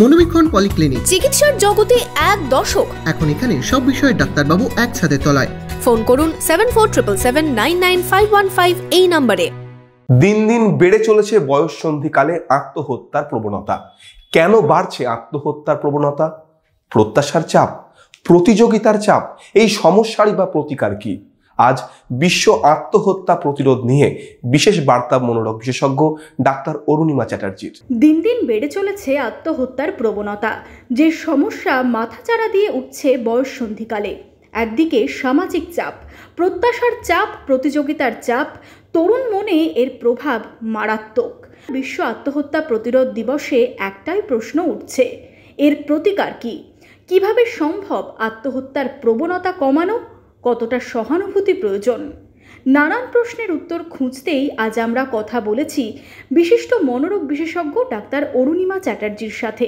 মনোবীক্ষণ polyclinic চিকিৎসার জগতে এক দশক এখন এখানে সব বিষয়ে ডাক্তারবাবু একসাথে তলায় ফোন করুন seven four triple seven nine nine five one five এই নাম্বারে দিন দিন বেড়ে চলেছে বয়স সন্ধিকালে আত্মহত্যার প্রবণতা কেন বাড়ছে আত্মহত্যার প্রবণতা প্রত্যাশার চাপ প্রতিযোগিতার চাপ এই সমস্যারই বা প্রতিকার কি আজ বিশ্ব আত্মহত্যা প্রতিরোধ নিয়ে বিশেষ বার্তা মনোরোগ বিশেষজ্ঞ ডাক্তার অরুণিমা চ্যাটার্জির দিন দিন বেড়ে চলেছে আত্মহত্যার প্রবণতা যে সমস্যা মাথাচাড়া দিয়ে উঠছে বয়স সন্ধিকালে একদিকে সামাজিক চাপ প্রত্যাশার চাপ প্রতিযোগিতার চাপ তরুণ মনে এর প্রভাব মারাত্মক বিশ্ব আত্মহত্যা প্রতিরোধ দিবসে একটাই প্রশ্ন উঠছে এর প্রতিকার কি কিভাবে সম্ভব আত্মহত্যার প্রবণতা কমানো কতটা সহানুভূতি প্রয়োজন নানান প্রশ্নের উত্তর খুঁজতেই আজ আমরা কথা বলেছি বিশিষ্ট মনোরোগ বিশেষজ্ঞ ডাক্তার অরুণিমা চ্যাটার্জির সাথে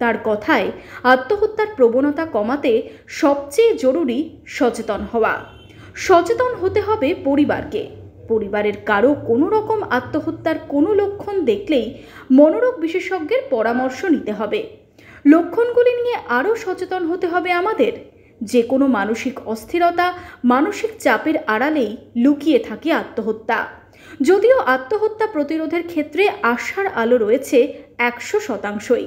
তার কথায় আত্মহত্যার প্রবণতা কমাতে সবচেয়ে জরুরি সচেতন হওয়া সচেতন হতে হবে পরিবারকে পরিবারের কারো কোনো রকম আত্মহত্যার কোনো লক্ষণ দেখলেই মনোরোগ বিশেষজ্ঞের পরামর্শ নিতে হবে লক্ষণগুলি নিয়ে আরও সচেতন হতে হবে আমাদের যে কোনো মানসিক অস্থিরতা মানসিক চাপের আড়ালেই লুকিয়ে থাকে আত্মহত্যা যদিও আত্মহত্যা প্রতিরোধের ক্ষেত্রে আশার আলো রয়েছে একশো শতাংশই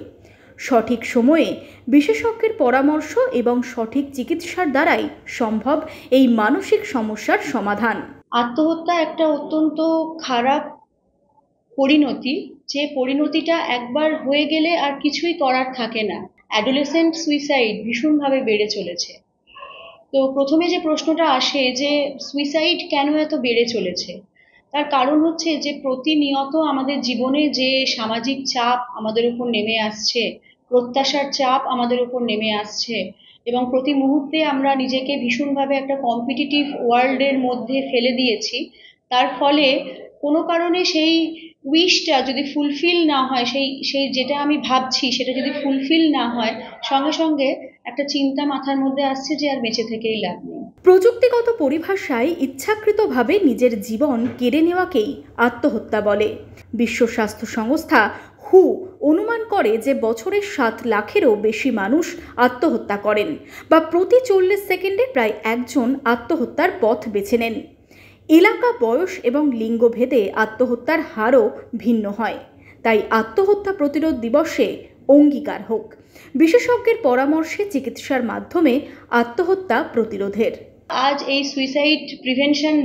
সঠিক সময়ে বিশেষজ্ঞের পরামর্শ এবং সঠিক চিকিৎসার দ্বারাই সম্ভব এই মানসিক সমস্যার সমাধান আত্মহত্যা একটা অত্যন্ত খারাপ পরিণতি যে পরিণতিটা একবার হয়ে গেলে আর কিছুই করার থাকে না অ্যাডোলেসেন্ট সুইসাইড ভীষণভাবে বেড়ে চলেছে তো প্রথমে যে প্রশ্নটা আসে যে সুইসাইড কেন এত বেড়ে চলেছে তার কারণ হচ্ছে যে প্রতিনিয়ত আমাদের জীবনে যে সামাজিক চাপ আমাদের উপর নেমে আসছে প্রত্যাশার চাপ আমাদের উপর নেমে আসছে এবং প্রতি মুহূর্তে আমরা নিজেকে ভীষণভাবে একটা কম্পিটিটিভ ওয়ার্ল্ডের মধ্যে ফেলে দিয়েছি তার ফলে কোনো কারণে সেই উইশটা যদি ফুলফিল না হয় সেই সেই যেটা আমি ভাবছি সেটা যদি ফুলফিল না হয় সঙ্গে সঙ্গে একটা চিন্তা মাথার মধ্যে আসছে যে আর বেঁচে থেকেই লাভ নেই প্রযুক্তিগত পরিভাষায় ইচ্ছাকৃতভাবে নিজের জীবন কেড়ে নেওয়াকেই আত্মহত্যা বলে বিশ্ব স্বাস্থ্য সংস্থা হু অনুমান করে যে বছরে সাত লাখেরও বেশি মানুষ আত্মহত্যা করেন বা প্রতি চল্লিশ সেকেন্ডে প্রায় একজন আত্মহত্যার পথ বেছে নেন এলাকা বয়স এবং লিঙ্গভেদে আত্মহত্যার হারও ভিন্ন হয় তাই আত্মহত্যা প্রতিরোধ দিবসে অঙ্গীকার হোক বিশেষজ্ঞের পরামর্শে চিকিৎসার মাধ্যমে আত্মহত্যা প্রতিরোধের আজ এই সুইসাইড প্রিভেনশন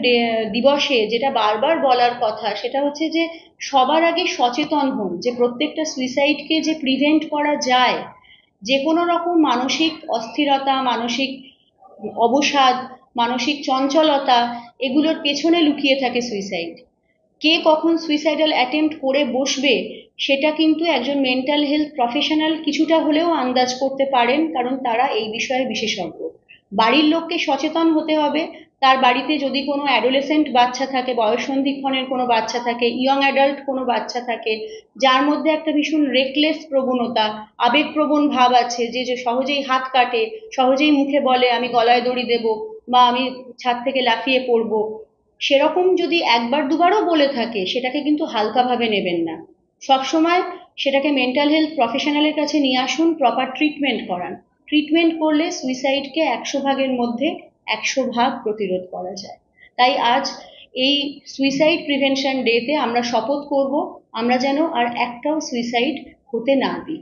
দিবসে যেটা বারবার বলার কথা সেটা হচ্ছে যে সবার আগে সচেতন হন যে প্রত্যেকটা সুইসাইডকে যে প্রিভেন্ট করা যায় যে কোনো রকম মানসিক অস্থিরতা মানসিক অবসাদ মানসিক চঞ্চলতা এগুলোর পেছনে লুকিয়ে থাকে সুইসাইড কে কখন সুইসাইডাল অ্যাটেম্প্ট করে বসবে সেটা কিন্তু একজন মেন্টাল হেলথ প্রফেশনাল কিছুটা হলেও আন্দাজ করতে পারেন কারণ তারা এই বিষয়ে বিশেষজ্ঞ বাড়ির লোককে সচেতন হতে হবে তার বাড়িতে যদি কোনো অ্যাডোলেসেন্ট বাচ্চা থাকে বয়সন্ধিক্ষণের কোনো বাচ্চা থাকে ইয়ং অ্যাডাল্ট কোনো বাচ্চা থাকে যার মধ্যে একটা ভীষণ রেকলেস প্রবণতা আবেগপ্রবণ ভাব আছে যে যে সহজেই হাত কাটে সহজেই মুখে বলে আমি গলায় দড়ি দেব বা আমি ছাদ থেকে লাফিয়ে পড়ব সেরকম যদি একবার দুবারও বলে থাকে সেটাকে কিন্তু হালকাভাবে নেবেন না সবসময় সেটাকে মেন্টাল হেলথ প্রফেশনালের কাছে নিয়ে আসুন প্রপার ট্রিটমেন্ট করান ট্রিটমেন্ট করলে সুইসাইডকে একশো ভাগের মধ্যে একশো ভাগ প্রতিরোধ করা যায় তাই আজ এই সুইসাইড প্রিভেনশন ডেতে আমরা শপথ করব আমরা যেন আর একটাও সুইসাইড হতে না দিই